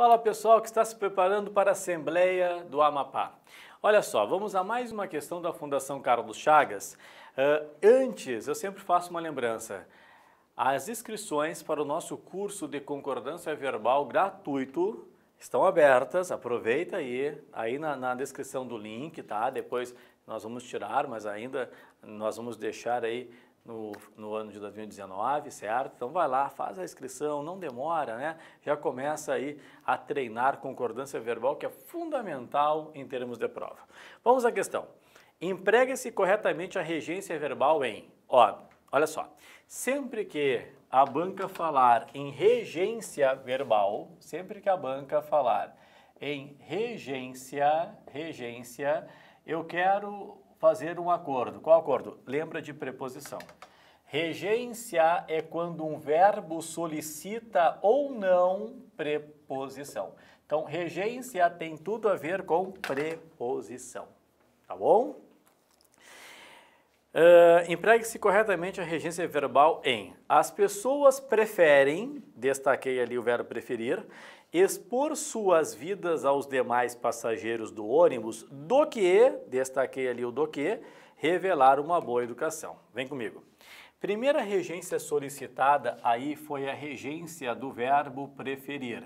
Fala pessoal que está se preparando para a Assembleia do Amapá. Olha só, vamos a mais uma questão da Fundação Carlos Chagas. Uh, antes, eu sempre faço uma lembrança. As inscrições para o nosso curso de concordância verbal gratuito estão abertas, aproveita aí, aí na, na descrição do link, tá? Depois nós vamos tirar, mas ainda nós vamos deixar aí no, no ano de 2019, certo? Então vai lá, faz a inscrição, não demora, né? Já começa aí a treinar concordância verbal, que é fundamental em termos de prova. Vamos à questão. Emprega-se corretamente a regência verbal em, ó, olha só, sempre que a banca falar em regência verbal, sempre que a banca falar em regência, regência, eu quero fazer um acordo. Qual acordo? Lembra de preposição. Regência é quando um verbo solicita ou não preposição. Então, regência tem tudo a ver com preposição. Tá bom? Uh, Empregue-se corretamente a regência verbal em. As pessoas preferem, destaquei ali o verbo preferir, expor suas vidas aos demais passageiros do ônibus do que, destaquei ali o do que, revelar uma boa educação. Vem comigo. Primeira regência solicitada aí foi a regência do verbo preferir.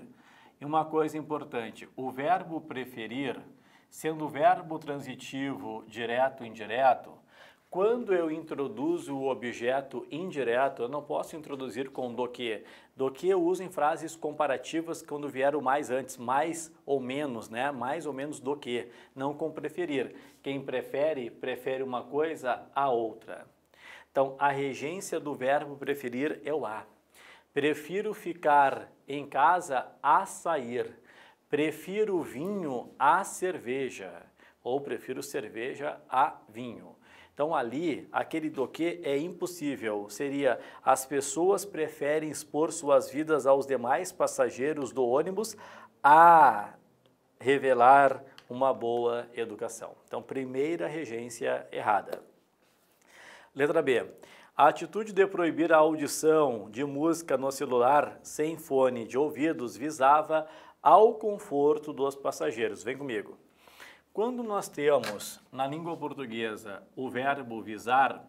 E uma coisa importante, o verbo preferir, sendo verbo transitivo direto ou indireto, quando eu introduzo o objeto indireto, eu não posso introduzir com do que. Do que eu uso em frases comparativas quando vier o mais antes, mais ou menos, né? Mais ou menos do que, não com preferir. Quem prefere, prefere uma coisa a outra. Então, a regência do verbo preferir é o a. Prefiro ficar em casa a sair. Prefiro vinho a cerveja. Ou prefiro cerveja a vinho. Então ali, aquele do que é impossível. Seria as pessoas preferem expor suas vidas aos demais passageiros do ônibus a revelar uma boa educação. Então, primeira regência errada. Letra B. A atitude de proibir a audição de música no celular sem fone de ouvidos visava ao conforto dos passageiros. Vem comigo. Quando nós temos na língua portuguesa o verbo visar,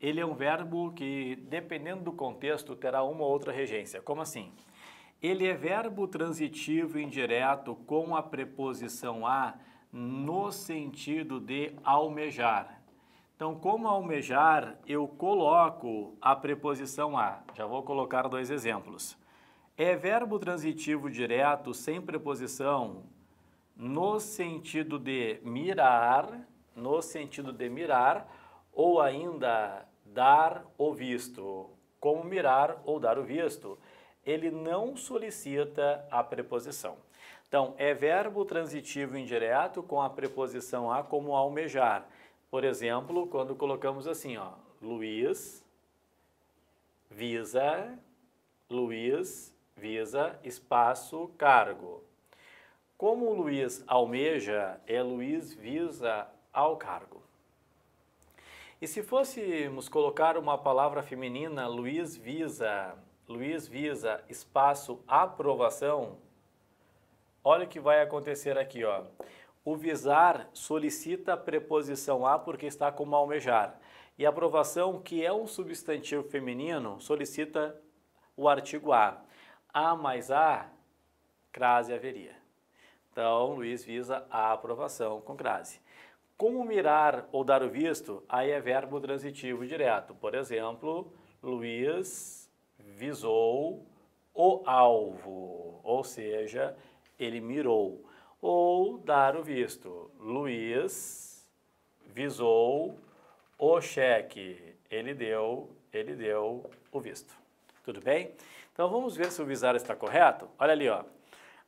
ele é um verbo que, dependendo do contexto, terá uma ou outra regência. Como assim? Ele é verbo transitivo indireto com a preposição a no sentido de almejar. Então, como almejar, eu coloco a preposição a. Já vou colocar dois exemplos. É verbo transitivo direto sem preposição no sentido de mirar, no sentido de mirar, ou ainda dar o visto, como mirar ou dar o visto, ele não solicita a preposição. Então, é verbo transitivo indireto com a preposição a como almejar. Por exemplo, quando colocamos assim, ó, Luiz visa, Luiz visa espaço cargo. Como o Luiz almeja, é Luiz visa ao cargo. E se fôssemos colocar uma palavra feminina, Luiz visa, Luiz visa espaço aprovação, olha o que vai acontecer aqui, ó. O visar solicita a preposição a porque está como almejar. E aprovação, que é um substantivo feminino, solicita o artigo a. A mais a, crase haveria. Então, Luiz visa a aprovação com crase. Como mirar ou dar o visto, aí é verbo transitivo direto. Por exemplo, Luiz visou o alvo, ou seja, ele mirou. Ou dar o visto. Luiz visou o cheque. Ele deu, ele deu o visto. Tudo bem? Então vamos ver se o visar está correto. Olha ali, ó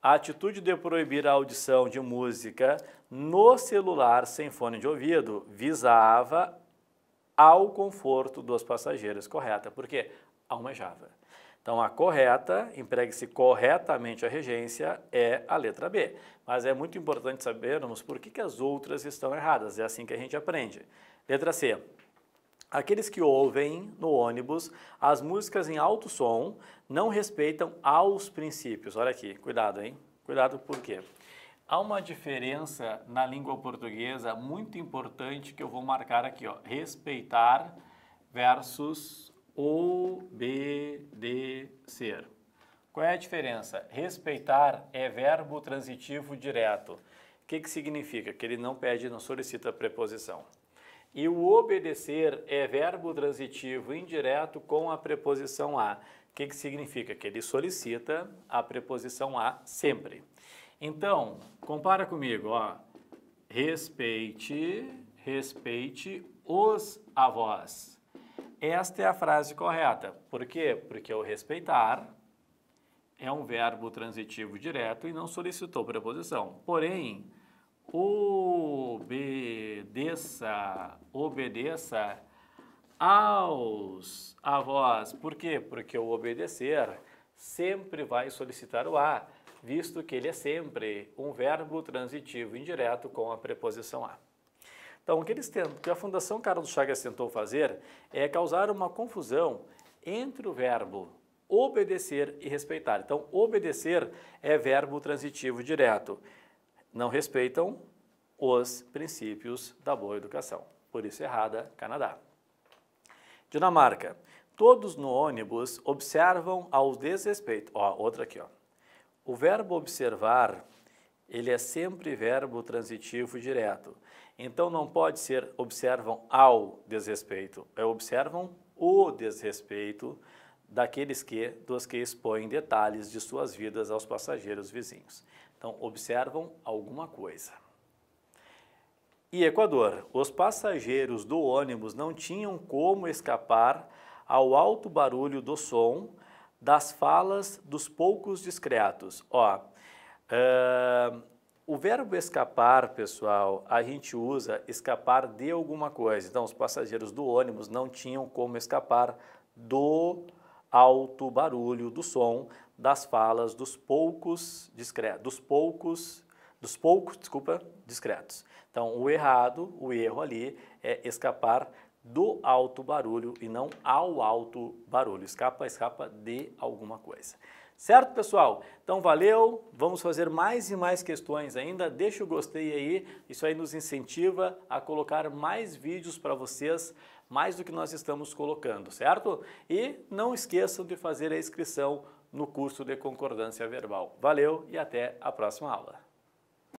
a atitude de proibir a audição de música no celular sem fone de ouvido visava ao conforto dos passageiros. Correta, porque almejava. Então, a correta, empregue-se corretamente a regência, é a letra B. Mas é muito importante sabermos por que, que as outras estão erradas. É assim que a gente aprende. Letra C. Aqueles que ouvem no ônibus as músicas em alto som não respeitam aos princípios. Olha aqui, cuidado, hein? Cuidado por quê? Há uma diferença na língua portuguesa muito importante que eu vou marcar aqui, ó. Respeitar versus obedecer. Qual é a diferença? Respeitar é verbo transitivo direto. O que, que significa? Que ele não pede, não solicita preposição. E o obedecer é verbo transitivo indireto com a preposição a. O que, que significa? Que ele solicita a preposição a sempre. Então, compara comigo, ó. Respeite, respeite os avós. Esta é a frase correta. Por quê? Porque o respeitar é um verbo transitivo direto e não solicitou preposição. Porém, obedeça, obedeça aos avós. Por quê? Porque o obedecer sempre vai solicitar o a, visto que ele é sempre um verbo transitivo indireto com a preposição a. Então, o que, eles tentam, que a Fundação Carlos Chagas tentou fazer é causar uma confusão entre o verbo obedecer e respeitar. Então, obedecer é verbo transitivo direto não respeitam os princípios da boa educação. Por isso, errada, Canadá. Dinamarca. Todos no ônibus observam ao desrespeito. Ó, outra aqui, ó. O verbo observar, ele é sempre verbo transitivo direto. Então não pode ser observam ao desrespeito, é observam o desrespeito daqueles que, dos que expõem detalhes de suas vidas aos passageiros vizinhos. Então, observam alguma coisa. E Equador, os passageiros do ônibus não tinham como escapar ao alto barulho do som das falas dos poucos discretos. Ó, uh, o verbo escapar, pessoal, a gente usa escapar de alguma coisa. Então, os passageiros do ônibus não tinham como escapar do alto barulho do som das falas dos poucos discretos, dos poucos, dos poucos, desculpa, discretos. Então, o errado, o erro ali é escapar do alto barulho e não ao alto barulho. Escapa, escapa de alguma coisa. Certo, pessoal? Então valeu, vamos fazer mais e mais questões ainda. Deixa o gostei aí, isso aí nos incentiva a colocar mais vídeos para vocês, mais do que nós estamos colocando, certo? E não esqueçam de fazer a inscrição no curso de concordância verbal. Valeu e até a próxima aula.